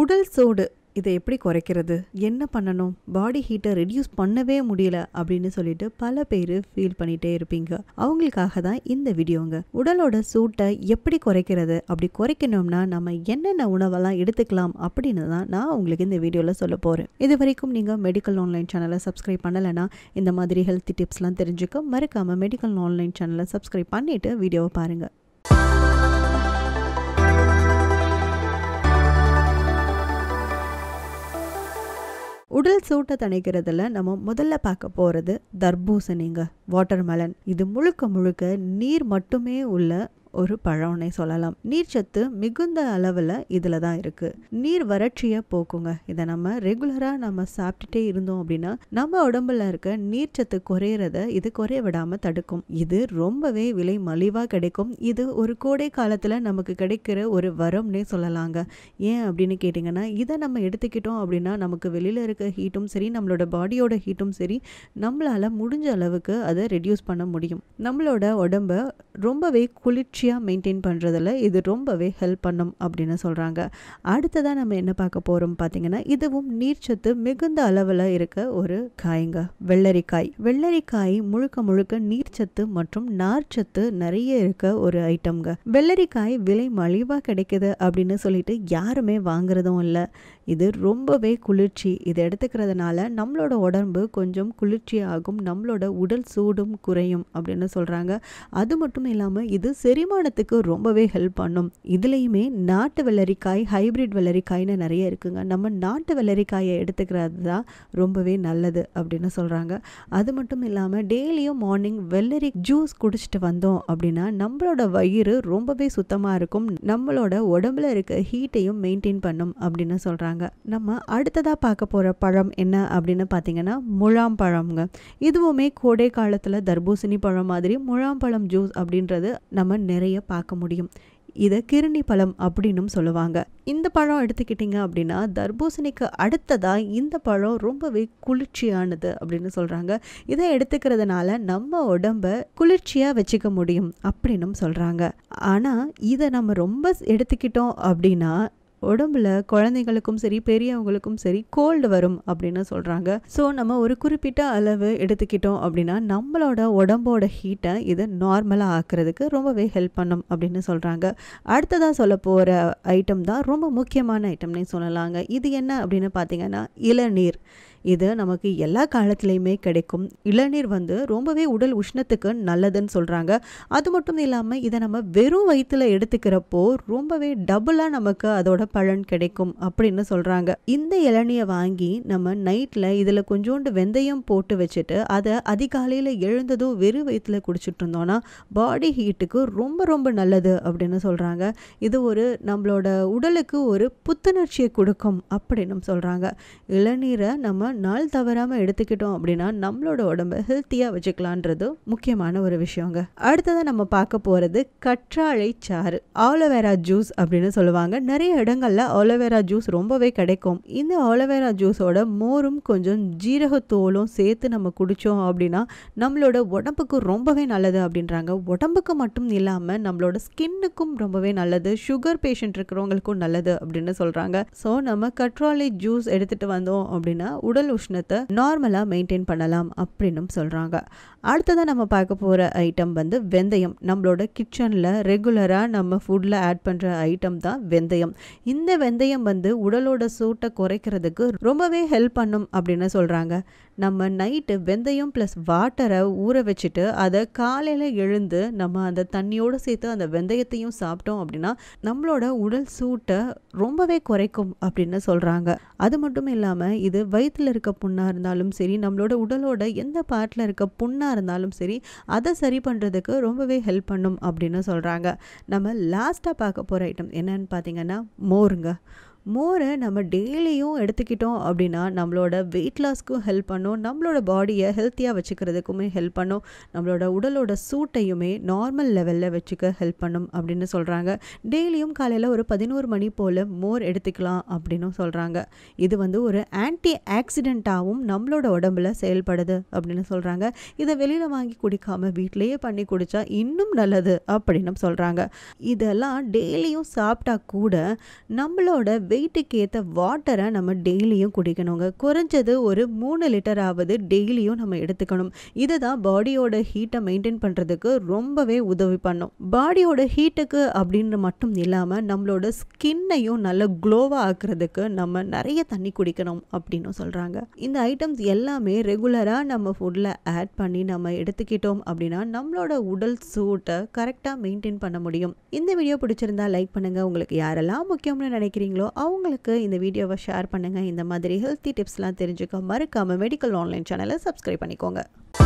உடல் சோடு இதை எப்படி குறைக்கிறது என்ன பண்ணணும் பாடி ஹீட்டை ரெடியூஸ் பண்ணவே முடியல அப்படின்னு சொல்லிட்டு பல பேர் ஃபீல் பண்ணிகிட்டே இருப்பீங்க அவங்களுக்காக தான் இந்த வீடியோங்க உடலோட சூட்டை எப்படி குறைக்கிறது அப்படி குறைக்கணும்னா நம்ம என்னென்ன உணவெல்லாம் எடுத்துக்கலாம் அப்படின்னு தான் நான் உங்களுக்கு இந்த வீடியோவில் சொல்ல போகிறேன் இது வரைக்கும் நீங்கள் மெடிக்கல் ஆன்லைன் சேனலை சப்ஸ்கிரைப் பண்ணலைன்னா இந்த மாதிரி ஹெல்த் டிப்ஸ்லாம் தெரிஞ்சுக்க மறக்காமல் மெடிக்கல் ஆன்லைன் சேனலை சப்ஸ்கிரைப் பண்ணிவிட்டு வீடியோவை பாருங்கள் உடல் சூட்டை தணிக்கிறதுல நம்ம முதல்ல பார்க்க போகிறது தர்பூசணிங்க வாட்டர்மெலன் இது முழுக்க முழுக்க நீர் மட்டுமே உள்ள ஒரு பழம்னே சொல்லலாம் நீர்ச்சத்து மிகுந்த அளவில் இதில் தான் இருக்குது நீர் வறட்சியை போக்குங்க இதை நம்ம ரெகுலராக நம்ம சாப்பிட்டுட்டே இருந்தோம் அப்படின்னா நம்ம உடம்புல இருக்க நீர்ச்சத்து குறையிறத இது குறைய விடாமல் தடுக்கும் இது ரொம்பவே விலை மலிவாக கிடைக்கும் இது ஒரு கோடை காலத்தில் நமக்கு கிடைக்கிற ஒரு வரம்னே சொல்லலாங்க ஏன் அப்படின்னு கேட்டிங்கன்னா இதை நம்ம எடுத்துக்கிட்டோம் அப்படின்னா நமக்கு வெளியில் இருக்க ஹீட்டும் சரி நம்மளோட பாடியோட ஹீட்டும் சரி நம்மளால் முடிஞ்ச அளவுக்கு அதை ரெடியூஸ் பண்ண முடியும் நம்மளோட உடம்ப ரொம்பவே குளிர்ச்சி குஷியாக மெயின்டைன் பண்ணுறதில் இது ரொம்பவே ஹெல்ப் பண்ணும் அப்படின்னு சொல்கிறாங்க அடுத்ததாக நம்ம என்ன பார்க்க போகிறோம் பார்த்திங்கன்னா இதுவும் நீர்ச்சத்து மிகுந்த அளவில் இருக்க ஒரு காய்ங்க வெள்ளரிக்காய் வெள்ளரிக்காய் முழுக்க முழுக்க நீர்ச்சத்து மற்றும் நார்ச்சத்து நிறைய இருக்க ஒரு ஐட்டம்ங்க வெள்ளரிக்காய் விலை மலிவாக கிடைக்குது அப்படின்னு சொல்லிட்டு யாருமே வாங்குறதும் இல்லை இது ரொம்பவே குளிர்ச்சி இது எடுத்துக்கிறதுனால நம்மளோட உடம்பு கொஞ்சம் குளிர்ச்சி ஆகும் நம்மளோட உடல் சூடும் குறையும் அப்படின்னு சொல்கிறாங்க அது மட்டும் இல்லாமல் இது செரிம செரிமானத்துக்கு ரொம்பவே ஹெல்ப் பண்ணும் இதுலேயுமே நாட்டு வெள்ளரிக்காய் ஹைப்ரிட் வெள்ளரிக்காய்னு நிறைய இருக்குங்க நம்ம நாட்டு வெள்ளரிக்காயை எடுத்துக்கிறது தான் ரொம்பவே நல்லது அப்படின்னு சொல்கிறாங்க அது மட்டும் இல்லாமல் டெய்லியும் மார்னிங் வெள்ளரி ஜூஸ் குடிச்சிட்டு வந்தோம் அப்படின்னா நம்மளோட வயிறு ரொம்பவே சுத்தமாக இருக்கும் நம்மளோட உடம்புல இருக்க ஹீட்டையும் மெயின்டைன் பண்ணும் அப்படின்னு சொல்கிறாங்க நம்ம அடுத்ததாக பார்க்க போகிற பழம் என்ன அப்படின்னு பார்த்தீங்கன்னா முழாம் பழம்ங்க இதுவுமே கோடை காலத்தில் தர்பூசணி பழம் மாதிரி முழாம் பழம் ஜூஸ் அப்படின்றது நம்ம நிறைய நிறைய பார்க்க முடியும் இதை கிருணி பழம் அப்படின்னும் சொல்லுவாங்க இந்த பழம் எடுத்துக்கிட்டிங்க அப்படின்னா தர்பூசணிக்கு அடுத்ததாக இந்த பழம் ரொம்பவே குளிர்ச்சியானது அப்படின்னு சொல்கிறாங்க இதை எடுத்துக்கிறதுனால நம்ம உடம்ப குளிர்ச்சியாக வச்சுக்க முடியும் அப்படின்னும் சொல்கிறாங்க ஆனால் இதை நம்ம ரொம்ப எடுத்துக்கிட்டோம் அப்படின்னா உடம்புல குழந்தைங்களுக்கும் சரி பெரியவங்களுக்கும் சரி கோல்டு வரும் அப்படின்னு சொல்கிறாங்க ஸோ நம்ம ஒரு குறிப்பிட்ட அளவு எடுத்துக்கிட்டோம் அப்படின்னா நம்மளோட உடம்போட ஹீட்டை இது நார்மலாக ஆக்குறதுக்கு ரொம்பவே ஹெல்ப் பண்ணும் அப்படின்னு சொல்கிறாங்க அடுத்ததாக சொல்ல போகிற ஐட்டம் தான் ரொம்ப முக்கியமான ஐட்டம்னே சொல்லலாங்க இது என்ன அப்படின்னு பார்த்தீங்கன்னா இளநீர் இது நமக்கு எல்லா காலத்துலேயுமே கிடைக்கும் இளநீர் வந்து ரொம்பவே உடல் உஷ்ணத்துக்கு நல்லதுன்னு சொல்கிறாங்க அது மட்டும் இல்லாமல் இதை நம்ம வெறும் வயிற்றில் எடுத்துக்கிறப்போ ரொம்பவே டபுளாக நமக்கு அதோட பலன் கிடைக்கும் அப்படின்னு சொல்கிறாங்க இந்த இளநியை வாங்கி நம்ம நைட்டில் இதில் கொஞ்சோண்டு வெந்தயம் போட்டு வச்சுட்டு அதை அதிகாலையில் எழுந்ததும் வெறும் வயிற்றில் குடிச்சிட்டு இருந்தோன்னா பாடி ஹீட்டுக்கு ரொம்ப ரொம்ப நல்லது அப்படின்னு சொல்கிறாங்க இது ஒரு நம்மளோட உடலுக்கு ஒரு புத்துணர்ச்சியை கொடுக்கும் அப்படின்னு சொல்கிறாங்க இளநீரை நம்ம நாள் தவறாமல் எடுத்துக்கிட்டோம் அப்படின்னா நம்மளோட உடம்பை ஹெல்த்தியாக வச்சுக்கலான்றது முக்கியமான ஒரு விஷயங்க அடுத்ததாக நம்ம பார்க்க போகிறது கற்றாழை சாறு ஆலோவேரா ஜூஸ் அப்படின்னு சொல்லுவாங்க நிறைய இடங்களில் ஆலோவேரா ஜூஸ் ரொம்பவே கிடைக்கும் இந்த ஆலோவேரா ஜூஸோட மோரும் கொஞ்சம் ஜீரகத்தோலும் சேர்த்து நம்ம குடித்தோம் அப்படின்னா நம்மளோட உடம்புக்கு ரொம்பவே நல்லது அப்படின்றாங்க உடம்புக்கு மட்டும் இல்லாமல் நம்மளோட ஸ்கின்னுக்கும் ரொம்பவே நல்லது சுகர் பேஷண்ட் இருக்கிறவங்களுக்கும் நல்லது அப்படின்னு சொல்கிறாங்க ஸோ நம்ம கற்றாழை ஜூஸ் எடுத்துகிட்டு வந்தோம் அப்படின்னா உடல் உடல் உஷ்ணத்தை நார்மலாக மெயின்டைன் பண்ணலாம் அப்படின்னும் சொல்கிறாங்க அடுத்ததாக நம்ம பார்க்க போகிற ஐட்டம் வந்து வெந்தயம் நம்மளோட கிச்சனில் ரெகுலராக நம்ம ஃபுட்டில் ஆட் பண்ணுற ஐட்டம் தான் வெந்தயம் இந்த வெந்தயம் வந்து உடலோட சூட்டை குறைக்கிறதுக்கு ரொம்பவே ஹெல்ப் பண்ணும் அப்படின்னு சொல்கிறாங்க நம்ம நைட்டு வெந்தயம் ப்ளஸ் வாட்டரை ஊற வச்சுட்டு அதை காலையில் எழுந்து நம்ம அந்த தண்ணியோடு சேர்த்து அந்த வெந்தயத்தையும் சாப்பிட்டோம் அப்படின்னா நம்மளோட உடல் சூட்டை ரொம்பவே குறைக்கும் அப்படின்னு சொல்கிறாங்க அது மட்டும் இல்லாமல் இது வயிற்றில் இருக்க புண்ணாக இருந்தாலும் சரி நம்மளோட உடலோட எந்த பார்ட்டில் இருக்க புண்ணாக இருந்தாலும் சரி அதை சரி பண்ணுறதுக்கு ரொம்பவே ஹெல்ப் பண்ணும் அப்படின்னு சொல்கிறாங்க நம்ம லாஸ்ட்டாக பார்க்க போகிற ஐட்டம் என்னன்னு பார்த்தீங்கன்னா மோருங்க மோரை நம்ம டெய்லியும் எடுத்துக்கிட்டோம் அப்படின்னா நம்மளோட வெயிட் லாஸ்க்கும் ஹெல்ப் பண்ணும் நம்மளோட பாடியை ஹெல்த்தியாக வச்சுக்கிறதுக்குமே ஹெல்ப் பண்ணும் நம்மளோட உடலோட சூட்டையுமே நார்மல் லெவலில் வச்சுக்க ஹெல்ப் பண்ணும் அப்படின்னு சொல்கிறாங்க டெய்லியும் காலையில் ஒரு பதினோரு மணி போல் மோர் எடுத்துக்கலாம் அப்படின்னு சொல்கிறாங்க இது வந்து ஒரு ஆன்டி ஆக்சிடெண்ட்டாகவும் நம்மளோட உடம்புல செயல்படுது அப்படின்னு சொல்கிறாங்க இதை வெளியில் வாங்கி குடிக்காமல் வீட்டிலையே பண்ணி குடித்தா இன்னும் நல்லது அப்படின்னு சொல்கிறாங்க இதெல்லாம் டெய்லியும் சாப்பிட்டா கூட நம்மளோட வெயிட்டுக்கு ஏற்ற வாட்டரை நம்ம டெய்லியும் குடிக்கணுங்க குறைஞ்சது ஒரு மூணு லிட்டராவது டெய்லியும் நம்ம எடுத்துக்கணும் இதை தான் பாடியோட ஹீட்டை மெயின்டைன் பண்ணுறதுக்கு ரொம்பவே உதவி பண்ணும் பாடியோட ஹீட்டுக்கு அப்படின்னு மட்டும் இல்லாமல் நம்மளோட ஸ்கின்னையும் நல்ல க்ளோவாக ஆக்குறதுக்கு நம்ம நிறைய தண்ணி குடிக்கணும் அப்படின்னு சொல்கிறாங்க இந்த ஐட்டம்ஸ் எல்லாமே ரெகுலராக நம்ம ஃபுட்டில் ஆட் பண்ணி நம்ம எடுத்துக்கிட்டோம் அப்படின்னா நம்மளோட உடல் சூட்டை கரெக்டாக மெயின்டைன் பண்ண முடியும் இந்த வீடியோ பிடிச்சிருந்தா லைக் பண்ணுங்கள் உங்களுக்கு யாரெல்லாம் முக்கியம்னு நினைக்கிறீங்களோ அவங்களுக்கு இந்த வீடியோவை ஷேர் பண்ணுங்கள் இந்த மாதிரி ஹெல்த்தி டிப்ஸ்லாம் தெரிஞ்சுக்க மறக்காமல் மெடிக்கல் ஆன்லைன் சேனலை சப்ஸ்கிரைப் பண்ணிக்கோங்க